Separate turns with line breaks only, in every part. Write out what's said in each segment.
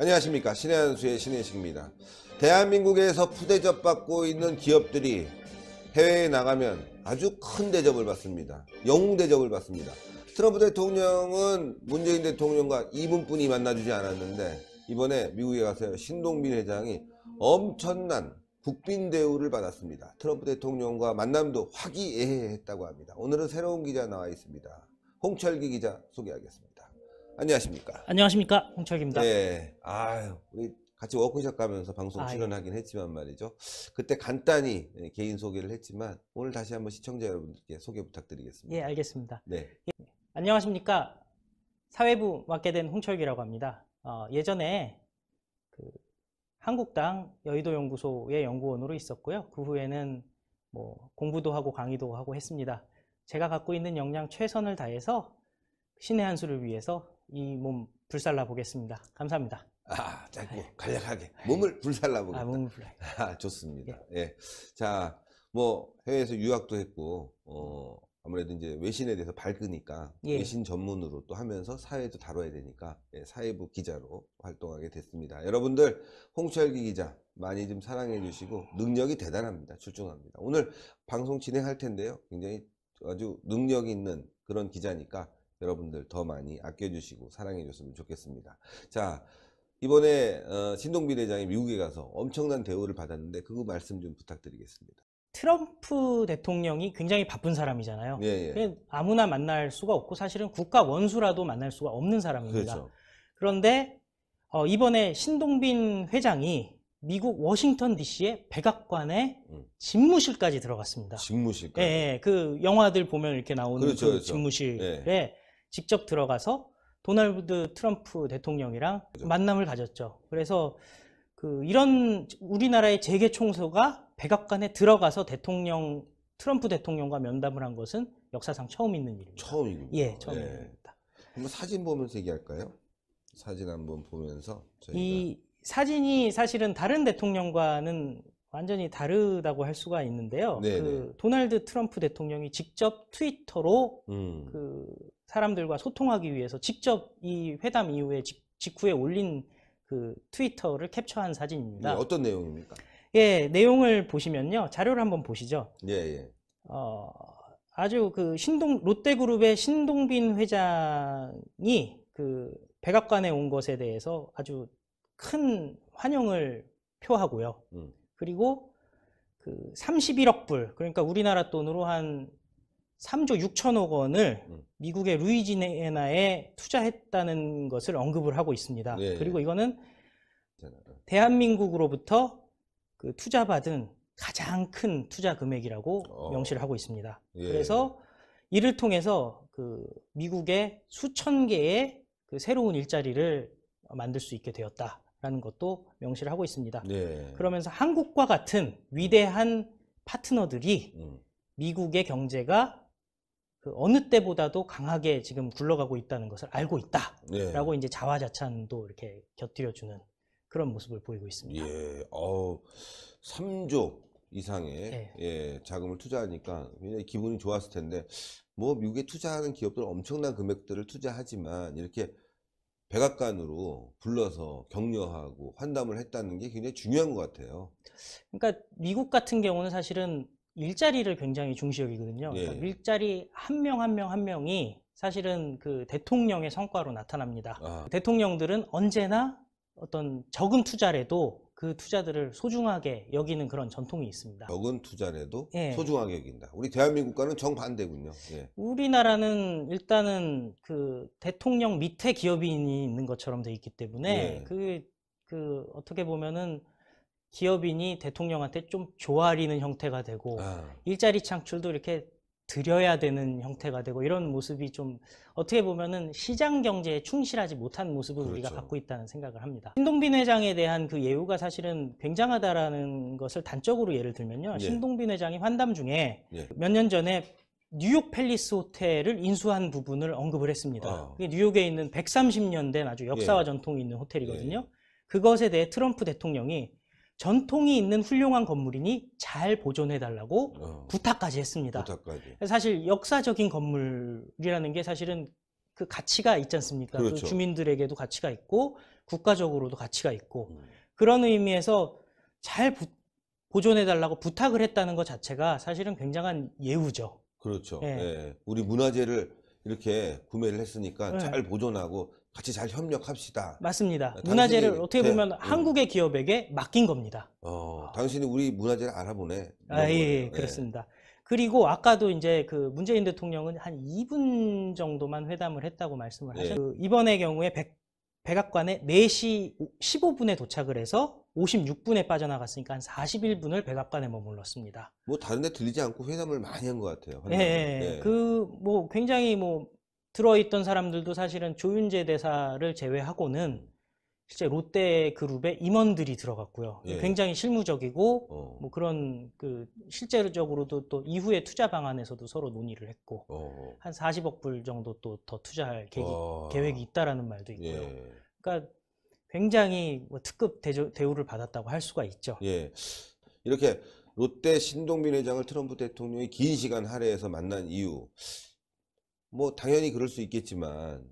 안녕하십니까 신의 한수의 신의식입니다 대한민국에서 푸대접 받고 있는 기업들이 해외에 나가면 아주 큰 대접을 받습니다 영웅 대접을 받습니다 트럼프 대통령은 문재인 대통령과 이분뿐이 만나주지 않았는데 이번에 미국에 가서 신동빈 회장이 엄청난 국빈 대우를 받았습니다 트럼프 대통령과 만남도 화기애애했다고 합니다 오늘은 새로운 기자 나와 있습니다 홍철기 기자 소개하겠습니다 안녕하십니까. 안녕하십니까. 홍철기입니다. 네. 아유, 우리 같이 워크숍 가면서 방송 출연하긴 했지만 말이죠. 그때 간단히 예, 개인 소개를 했지만 오늘 다시 한번 시청자 여러분들께 소개 부탁드리겠습니다. 예, 알겠습니다. 네. 예,
안녕하십니까. 사회부 맡게 된 홍철기라고 합니다. 어, 예전에 그 한국당 여의도 연구소의 연구원으로 있었고요. 그 후에는 뭐 공부도 하고 강의도 하고 했습니다. 제가 갖고 있는 역량 최선을 다해서 신의 한 수를 위해서 이몸 불살라 보겠습니다. 감사합니다.
아, 짧고 간략하게 몸을 불살라 보겠다. 아, 몸 불살. 아, 좋습니다. 예. 예. 자, 뭐 해외에서 유학도 했고 어 아무래도 이제 외신에 대해서 밝으니까 예. 외신 전문으로 또 하면서 사회도 다뤄야 되니까 예, 사회부 기자로 활동하게 됐습니다. 여러분들 홍철기 기자 많이 좀 사랑해 주시고 능력이 대단합니다. 출중합니다. 오늘 방송 진행할 텐데요. 굉장히 아주 능력 있는 그런 기자니까 여러분들 더 많이 아껴주시고 사랑해 줬으면 좋겠습니다. 자 이번에 어, 신동빈회장이 미국에 가서 엄청난 대우를 받았는데 그거 말씀 좀 부탁드리겠습니다.
트럼프 대통령이 굉장히 바쁜 사람이잖아요. 예, 예. 아무나 만날 수가 없고 사실은 국가 원수라도 만날 수가 없는 사람입니다. 그렇죠. 그런데 어, 이번에 신동빈 회장이 미국 워싱턴 DC의 백악관에 음. 집무실까지 들어갔습니다.
집무실까지. 예,
예, 그 영화들 보면 이렇게 나오는 그렇죠, 그 그렇죠.
집무실에
예. 직접 들어가서 도널드 트럼프 대통령이랑 만남을 가졌죠. 그래서 그 이런 우리나라의 재계 총소가 백악관에 들어가서 대통령 트럼프 대통령과 면담을 한 것은 역사상 처음 있는 일입니다.
처음이군요. 예, 처음 입니다 예. 한번 사진 보면서 얘기할까요? 사진 한번 보면서 저희가... 이
사진이 사실은 다른 대통령과는 완전히 다르다고 할 수가 있는데요. 네네. 그 네. 도널드 트럼프 대통령이 직접 트위터로 음. 그 사람들과 소통하기 위해서 직접 이 회담 이후에 직, 직후에 올린 그 트위터를 캡처한 사진입니다. 네, 어떤 내용입니까? 예, 내용을 보시면요. 자료를 한번 보시죠. 예, 예. 어, 아주 그 신동 롯데그룹의 신동빈 회장이 그 백악관에 온 것에 대해서 아주 큰 환영을 표하고요. 음. 그리고 그 31억 불, 그러니까 우리나라 돈으로 한 3조 6천억 원을 음. 미국의 루이지네나에 투자했다는 것을 언급을 하고 있습니다. 예, 예. 그리고 이거는 어. 대한민국으로부터 그 투자받은 가장 큰 투자 금액이라고 어. 명시를 하고 있습니다. 예. 그래서 이를 통해서 그 미국의 수천 개의 그 새로운 일자리를 만들 수 있게 되었다. 라는 것도 명시를 하고 있습니다. 네. 그러면서 한국과 같은 위대한 파트너들이 음. 미국의 경제가 그 어느 때보다도 강하게 지금 굴러가고 있다는 것을 알고
있다라고
네. 이제 자화자찬도 이렇게 곁들여주는 그런 모습을 보이고
있습니다. 예, 어, 3조 이상의 네. 예, 자금을 투자하니까 굉장히 기분이 좋았을 텐데 뭐 미국에 투자하는 기업들은 엄청난 금액들을 투자하지만 이렇게 백악관으로 불러서 격려하고 환담을 했다는 게 굉장히 중요한 것 같아요.
그러니까 미국 같은 경우는 사실은 일자리를 굉장히 중시 여기거든요. 그러니까 네. 일자리 한 명 한 명 한 명이 사실은 그 대통령의 성과로 나타납니다. 아. 대통령들은 언제나 어떤 적은 투자라도 그 투자들을 소중하게 여기는 그런 전통이 있습니다.
적은 투자라도 예. 소중하게 여긴다. 우리 대한민국 과는 정반대군요. 예.
우리나라는 일단은 그 대통령 밑에 기업인이 있는 것처럼 돼 있기 때문에 예. 그, 그 어떻게 보면은 기업인이 대통령한테 좀 조아리는 형태가 되고 아. 일자리 창출도 이렇게 드려야 되는 형태가 되고 이런 모습이 좀 어떻게 보면은 시장 경제에 충실하지 못한 모습을 그렇죠. 우리가 갖고 있다는 생각을 합니다. 신동빈 회장에 대한 그 예우가 사실은 굉장하다라는 것을 단적으로 예를 들면요. 네. 신동빈 회장이 환담 중에 네. 예. 몇년 전에 뉴욕 팰리스 호텔을 인수한 부분을 언급을 했습니다. 아. 그게 뉴욕에 있는 130년 된 아주 역사와 예. 전통이 있는 호텔이거든요. 예. 그것에 대해 트럼프 대통령이 전통이 있는 훌륭한 건물이니 잘 보존해달라고 어. 부탁까지 했습니다. 부탁까지. 사실 역사적인 건물이라는 게 사실은 그 가치가 있지 않습니까? 그 그렇죠. 그 주민들에게도 가치가 있고 국가적으로도 가치가 있고 음. 그런 의미에서 잘 부, 보존해달라고 부탁을 했다는 것 자체가 사실은 굉장한 예우죠.
그렇죠. 예. 예. 우리 문화재를 이렇게 구매를 했으니까 예. 잘 보존하고 같이 잘 협력합시다.
맞습니다. 네, 문화재를 어떻게 네, 보면 네, 한국의 기업에게 맡긴 겁니다.
어, 당신이 우리 문화재를 알아보네. 아, 예, 예, 네. 그렇습니다.
그리고 아까도 이제 그 문재인 대통령은 한 2분 정도만 회담을 했다고 말씀을 하셨. 는그 이번의 경우에 백, 백악관에 4시 15분에 도착을 해서 56분에 빠져나갔으니까 한 41분을 백악관에 머물렀습니다.
뭐 다른 데 들리지 않고 회담을 많이 한 것 같아요. 예, 예. 네, 네.
그 그뭐 굉장히 뭐 들어있던 사람들도 사실은 조윤재 대사를 제외하고는 실제 롯데 그룹의 임원들이 들어갔고요. 예, 예. 굉장히 실무적이고 어. 뭐 그런 그 실제적으로도 또 이후에 투자 방안에서도 서로 논의를 했고 어. 어. 한 40억 불 정도 또 더 투자할 계기, 계획이 있다라는 말도 있고요. 예. 그러니까 굉장히 뭐 특급 대조, 대우를 받았다고 할 수가 있죠.
예. 이렇게 롯데 신동빈 회장을 트럼프 대통령이 긴 시간 할애해서 만난 이유 뭐 당연히 그럴 수 있겠지만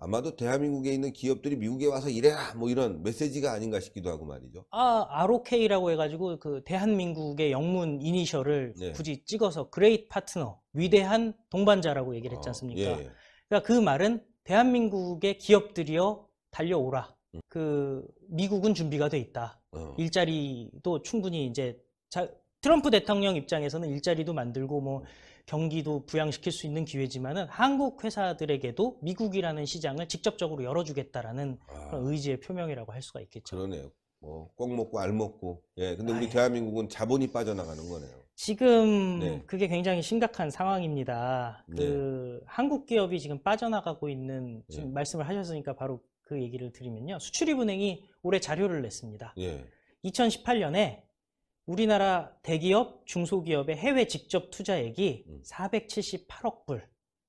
아마도 대한민국에 있는 기업들이 미국에 와서 일해라 뭐 이런 메시지가 아닌가 싶기도 하고 말이죠.
아, ROK라고 해가지고 그 대한민국의 영문 이니셜을 네. 굳이 찍어서 그레이트 파트너, 위대한 동반자라고 얘기를 했지 아, 않습니까? 어, 예. 그러니까 그 말은 대한민국의 기업들이여 달려오라. 음. 그 미국은 준비가 돼 있다. 어. 일자리도 충분히 이제 자, 트럼프 대통령 입장에서는 일자리도 만들고 뭐 음. 경기도 부양시킬 수 있는 기회지만은 한국 회사들에게도 미국이라는 시장을 직접적으로 열어주겠다라는 아. 그런 의지의 표명이라고 할 수가
있겠죠. 그러네요. 뭐꼭 먹고 알 먹고 예 근데 우리 아유. 대한민국은 자본이 빠져나가는 거네요.
지금 네. 그게 굉장히 심각한 상황입니다. 그 네. 한국 기업이 지금 빠져나가고 있는 네. 지금 네. 말씀을 하셨으니까 바로 그 얘기를 드리면요. 수출입은행이 올해 자료를 냈습니다. 2018년에 예. 우리나라 대기업, 중소기업의 해외 직접 투자액이 478억 음. 불.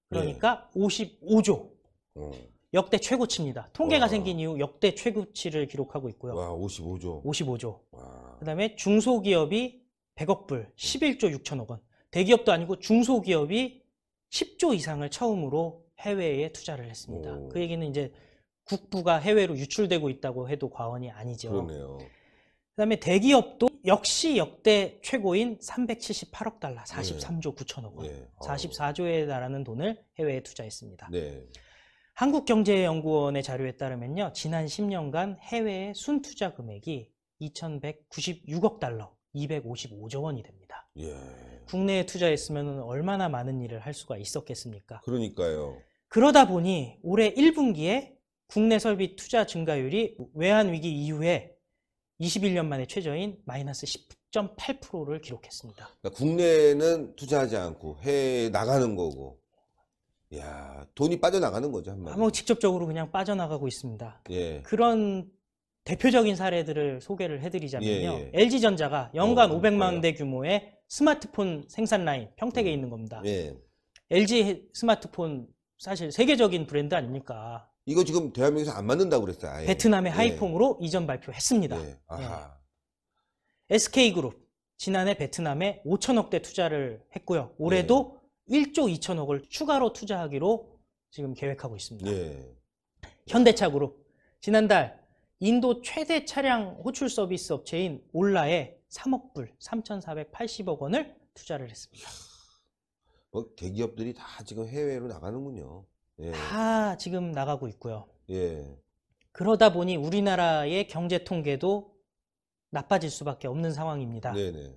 그러니까 네. 55조. 어. 역대 최고치입니다. 통계가 와. 생긴 이후 역대 최고치를 기록하고 있고요. 와, 55조. 55조. 그다음에 중소기업이 100억 불, 11조 6천억 원. 대기업도 아니고 중소기업이 10조 이상을 처음으로 해외에 투자를 했습니다. 오. 그 얘기는 이제 국부가 해외로 유출되고 있다고 해도 과언이 아니죠. 그러네요. 그다음에 대기업도 역시 역대 최고인 378억 달러, 43조 9천억 원, 네. 44조에 어. 달하는 돈을 해외에 투자했습니다. 네. 한국경제연구원의 자료에 따르면요, 지난 10년간 해외의 순투자 금액이 2,196억 달러, 255조 원이 됩니다. 예. 국내에 투자했으면 얼마나 많은 일을 할 수가 있었겠습니까?
그러니까요.
그러다 보니 올해 1분기에 국내 설비 투자 증가율이 외환 위기 이후에 21년 만에 최저인 마이너스 10.8%를 기록했습니다.
그러니까 국내는 투자하지 않고 해외에 나가는 거고. 야 돈이 빠져나가는 거죠 한마디로. 아무
직접적으로 그냥 빠져나가고 있습니다. 예. 그런 대표적인 사례들을 소개를 해드리자면요. 예, 예. LG전자가 연간 어, 500만 대 규모의 스마트폰 생산 라인 평택에 음. 있는 겁니다. 예. LG 스마트폰 사실 세계적인 브랜드 아닙니까?
이거 지금 대한민국에서 안 만든다고 그랬어요. 아예. 베트남의 예. 하이폼으로
이전 발표했습니다. 예. 아하. SK그룹 예. 지난해 베트남에 5천억대 투자를 했고요. 올해도 1조 예. 2천억을 추가로 투자하기로 지금 계획하고 있습니다. 현대차그룹 지난달 인도 최대 차량 호출 서비스 업체인 올라에 3억 불, 3,480억 원을 투자를 했습니다.
뭐 대기업들이 다 지금 해외로 나가는군요. 예.
다 지금 나가고 있고요. 예. 그러다 보니 우리나라의 경제 통계도 나빠질 수밖에 없는 상황입니다. 네네.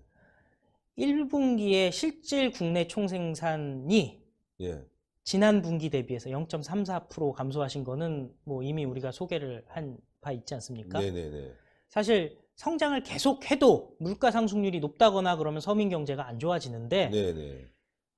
1분기에 실질 국내 총생산이 예. 지난 분기 대비해서 0.34% 감소하신 거는 뭐 이미 우리가 소개를 한 바 있지 않습니까? 네네네. 사실 성장을 계속해도 물가 상승률이 높다거나 그러면 서민 경제가 안 좋아지는데
네네.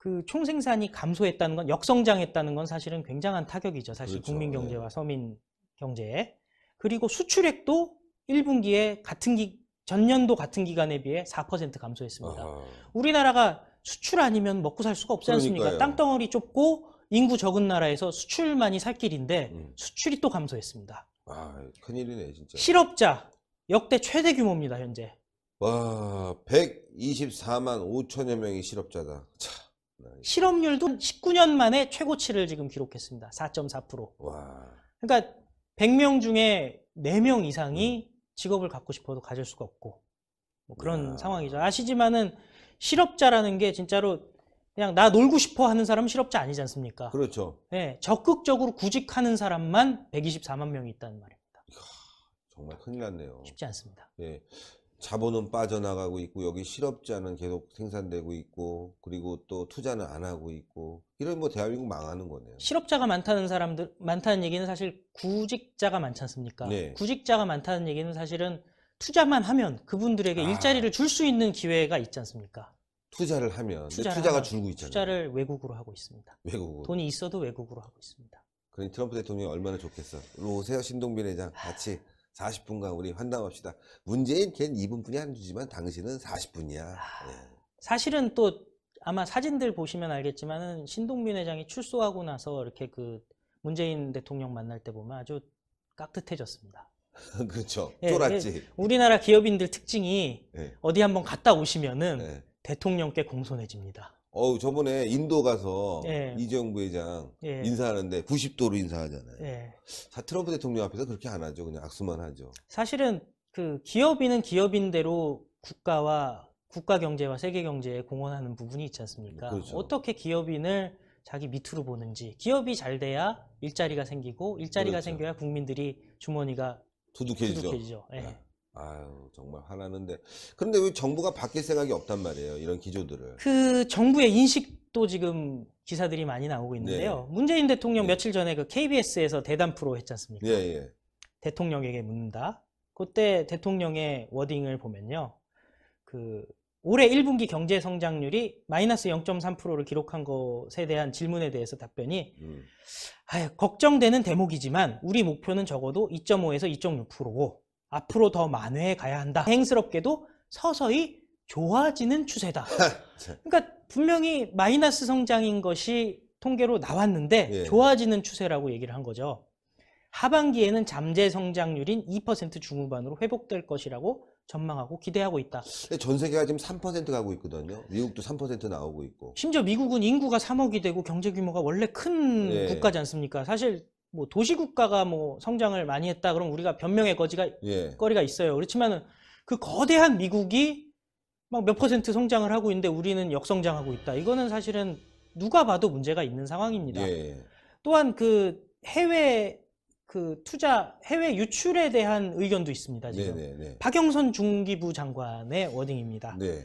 그 총생산이 감소했다는 건 역성장했다는 건 사실은 굉장한 타격이죠. 사실 그렇죠. 국민 네. 경제와 네. 서민 경제에. 그리고 수출액도 1분기에 같은 기 전년도 같은 기간에 비해 4% 감소했습니다. 아하. 우리나라가 수출 아니면 먹고 살 수가 없지 그러니까요. 않습니까? 땅덩어리 좁고 인구 적은 나라에서 수출만이 살 길인데 음. 수출이 또 감소했습니다.
아, 큰일이네, 진짜.
실업자 역대 최대 규모입니다, 현재.
와, 124만 5천여 명이 실업자다. 참.
예. 실업률도 19년 만에 최고치를 지금 기록했습니다. 4.4%. 와. 그러니까 100명 중에 4명 이상이 음. 직업을 갖고 싶어도 가질 수가 없고 뭐 그런 와. 상황이죠. 아시지만은 실업자라는 게 진짜로 그냥 나 놀고 싶어 하는 사람은 실업자 아니지 않습니까? 그렇죠. 네, 적극적으로 구직하는 사람만 124만 명이 있다는 말입니다. 이야,
정말 큰일 났네요. 쉽지 않습니다. 예. 자본은 빠져나가고 있고 여기 실업자는 계속 생산되고 있고 그리고 또 투자는 안 하고 있고 이런 뭐 대한민국 망하는 거네요.
실업자가 많다는 사람들 많다는 얘기는 사실 구직자가 많지 않습니까? 네. 구직자가 많다는 얘기는 사실은 투자만 하면 그분들에게 아. 일자리를 줄 수 있는 기회가 있지 않습니까?
투자를 하면 투자를 투자가 하면, 줄고 있잖아요.
투자를 외국으로 하고 있습니다.
외국으로. 돈이
있어도 외국으로 하고 있습니다.
그러니 트럼프 대통령이 얼마나 좋겠어. 로세아 신동빈 회장 같이 40분간 우리 환담합시다. 문재인 걘 2분뿐이 안 주지만 당신은 40분이야. 아, 예.
사실은 또 아마 사진들 보시면 알겠지만은 신동민 회장이 출소하고 나서 이렇게 그 문재인 대통령 만날 때 보면 아주 깍듯해졌습니다.
그렇죠. 예, 예, 쫄았지.
우리나라 기업인들 특징이 예. 어디 한번 갔다 오시면은 예. 대통령께 공손해집니다.
어우 저번에 인도 가서 예. 이재용 부회장 예. 인사하는데 90도로 인사하잖아요. 예. 사 트럼프 대통령 앞에서 그렇게 안 하죠. 그냥 악수만 하죠.
사실은 그 기업인은 기업인대로 국가와 국가 경제와 세계 경제에 공헌하는 부분이 있지 않습니까? 그렇죠. 어떻게 기업인을 자기 밑으로 보는지 기업이 잘 돼야 일자리가 생기고 일자리가 그렇죠. 생겨야 국민들이 주머니가
두둑해지죠. 두둑해지죠. 예. 네. 아유 정말 화나는데 그런데 왜 정부가 바뀔 생각이 없단 말이에요 이런 기조들을 그
정부의 인식도 지금 기사들이 많이 나오고 있는데요 네. 문재인 대통령 네. 며칠 전에 그 KBS에서 대담 프로 했지 않습니까 예, 예. 대통령에게 묻는다 그때 대통령의 워딩을 보면요 그 올해 1분기 경제 성장률이 마이너스 0.3%를 기록한 것에 대한 질문에 대해서 답변이 음. 아유, 걱정되는 대목이지만 우리 목표는 적어도 2.5에서 2.6%고 앞으로 더 만회해 가야 한다. 행스럽게도 서서히 좋아지는 추세다. 네. 그러니까 분명히 마이너스 성장인 것이 통계로 나왔는데 예. 좋아지는 추세라고 얘기를 한 거죠. 하반기에는 잠재 성장률인 2% 중후반으로 회복될 것이라고 전망하고 기대하고 있다.
전 세계가 지금 3% 가고 있거든요. 미국도 3% 나오고 있고.
심지어 미국은 인구가 3억이 되고 경제 규모가 원래 큰 예. 국가지 않습니까? 사실 뭐 도시 국가가 뭐 성장을 많이 했다 그럼 우리가 변명의 거지가 예. 거리가 있어요. 그렇지만은 그 거대한 미국이 막 몇 퍼센트 성장을 하고 있는데 우리는 역성장하고 있다. 이거는 사실은 누가 봐도 문제가 있는 상황입니다. 예. 또한 그 해외 그 투자 해외 유출에 대한 의견도 있습니다. 지금 네네네. 네, 네. 박영선 중기부 장관의 워딩입니다. 네.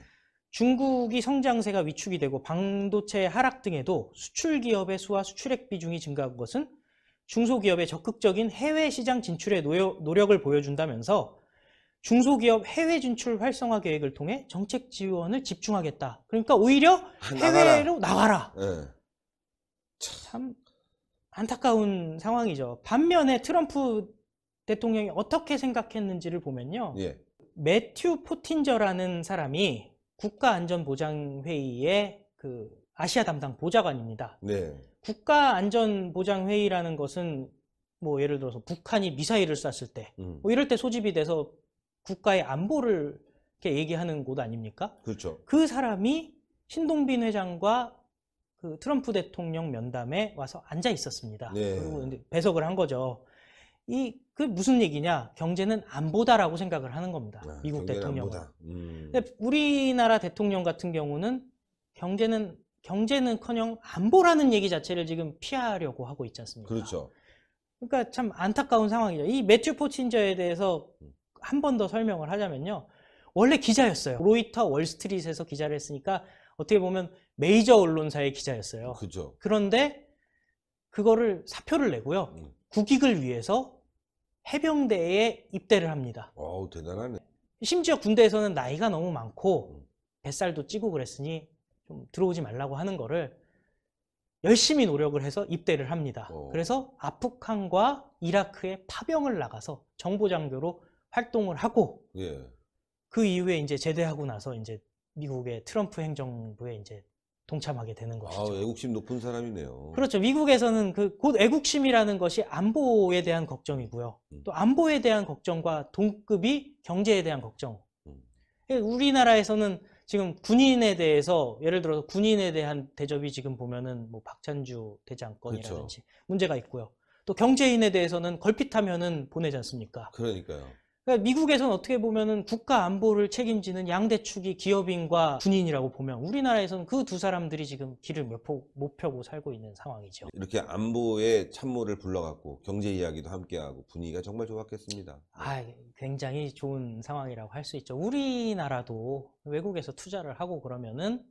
중국이 성장세가 위축이 되고 반도체 하락 등에도 수출 기업의 수와 수출액 비중이 증가한 것은 중소기업의 적극적인 해외 시장 진출의 노력을 보여준다면서 중소기업 해외 진출 활성화 계획을 통해 정책 지원을 집중하겠다. 그러니까 오히려 아, 해외로 나가라. 나가라. 예. 네. 참 안타까운 상황이죠. 반면에 트럼프 대통령이 어떻게 생각했는지를 보면요. 예. 매튜 포틴저라는 사람이 국가안전보장회의의 그 아시아 담당 보좌관입니다. 네. 국가안전보장회의라는 것은 뭐 예를 들어서 북한이 미사일을 쐈을 때, 음. 뭐 이럴 때 소집이 돼서 국가의 안보를 이렇게 얘기하는 곳 아닙니까? 그렇죠. 그 사람이 신동빈 회장과 그 트럼프 대통령 면담에 와서 앉아 있었습니다. 네. 그리고 배석을 한 거죠. 이 그 무슨 얘기냐? 경제는 안보다라고 생각을 하는 겁니다. 아, 미국 대통령은. 음. 근데 우리나라 대통령 같은 경우는 경제는 경제는커녕 안보라는 얘기 자체를 지금 피하려고 하고 있지 않습니까? 그렇죠. 그러니까 참 안타까운 상황이죠. 이 매튜 포친저에 대해서 음. 한번 더 설명을 하자면요. 원래 기자였어요. 로이터 월스트리트에서 기자를 했으니까 어떻게 보면 메이저 언론사의 기자였어요. 그죠. 그런데 그거를 사표를 내고요. 음. 국익을 위해서 해병대에 입대를 합니다. 어 대단하네. 심지어 군대에서는 나이가 너무 많고 음. 뱃살도 찌고 그랬으니 좀 들어오지 말라고 하는 거를 열심히 노력을 해서 입대를 합니다. 오. 어. 그래서 아프칸과 이라크에 파병을 나가서 정보장교로 활동을 하고 예. 그 이후에 이제 제대하고 나서 이제 미국의 트럼프 행정부에 이제 동참하게
되는 아, 것이죠. 아, 애국심 높은 사람이네요. 그렇죠.
미국에서는 그곧 애국심이라는 것이 안보에 대한 걱정이고요. 음. 또 안보에 대한 걱정과 동급이 경제에 대한 걱정. 음. 그러니까 우리나라에서는 지금 군인에 대해서 예를 들어서 군인에 대한 대접이 지금 보면은 뭐 박찬주 대장권이라든지 그렇 문제가 있고요. 또 경제인에 대해서는 걸핏하면은 보내지 않습니까? 그러니까요. 그러니까 미국에서는 어떻게 보면은 국가 안보를 책임지는 양대 축이 기업인과 군인이라고 보면 우리나라에서는 그 두 사람들이 지금 길을 못, 포, 못 펴고 살고 있는 상황이죠.
이렇게 안보의 참모를 불러갖고 경제 이야기도 함께하고 분위기가 정말 좋았겠습니다. 네.
아, 굉장히 좋은 상황이라고 할 수 있죠. 우리나라도 외국에서 투자를 하고 그러면은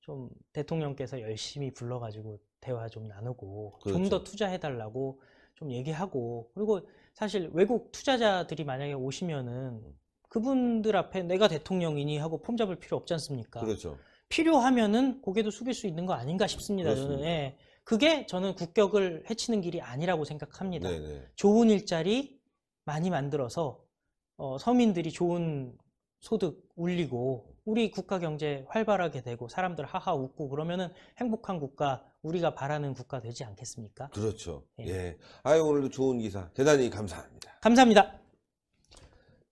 좀 대통령께서 열심히 불러가지고 대화 좀 나누고 그렇죠. 좀더 투자해달라고 좀 얘기하고 그리고 사실 외국 투자자들이 만약에 오시면은 그분들 앞에 내가 대통령이니 하고 폼 잡을 필요 없지 않습니까? 그렇죠. 필요하면은 고개도 숙일 수 있는 거 아닌가 싶습니다. 그렇습니다. 저는 예. 그게 저는 국격을 해치는 길이 아니라고 생각합니다. 네네. 네. 좋은 일자리 많이 만들어서 어, 서민들이 좋은 소득 올리고 우리 국가 경제 활발하게 되고 사람들 하하 웃고 그러면은 행복한 국가 우리가 바라는 국가 되지 않겠습니까?
그렇죠. 예. 예. 아유 오늘도 좋은 기사 대단히 감사합니다. 감사합니다.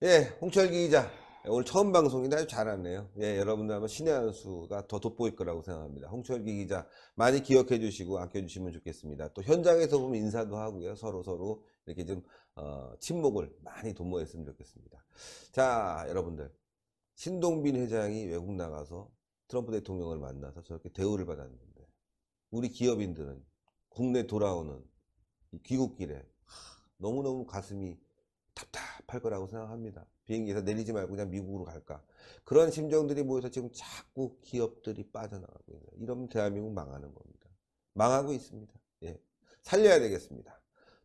예, 홍철 기자 기 오늘 처음 방송인데 아주 잘하네요. 예, 여러분들 아마 신의 한 수가 더 돋보일 거라고 생각합니다. 홍철기 기자 많이 기억해 주시고 아껴주시면 좋겠습니다. 또 현장에서 보면 인사도 하고요. 서로 서로 이렇게 좀 어, 침묵을 많이 도모했으면 좋겠습니다. 자, 여러분들 신동빈 회장이 외국 나가서 트럼프 대통령을 만나서 저렇게 대우를 받았는데 우리 기업인들은 국내 돌아오는 귀국길에 너무너무 가슴이 답답할 거라고 생각합니다. 비행기에서 내리지 말고 그냥 미국으로 갈까. 그런 심정들이 모여서 지금 자꾸 기업들이 빠져나가고 있는 이런 대한민국 망하는 겁니다. 망하고 있습니다. 예. 살려야 되겠습니다.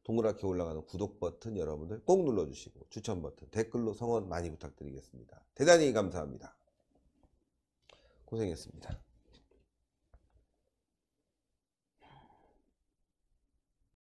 동그랗게 올라가는 구독 버튼 여러분들 꼭 눌러주시고 추천 버튼 댓글로 성원 많이 부탁드리겠습니다. 대단히 감사합니다. 고생했습니다.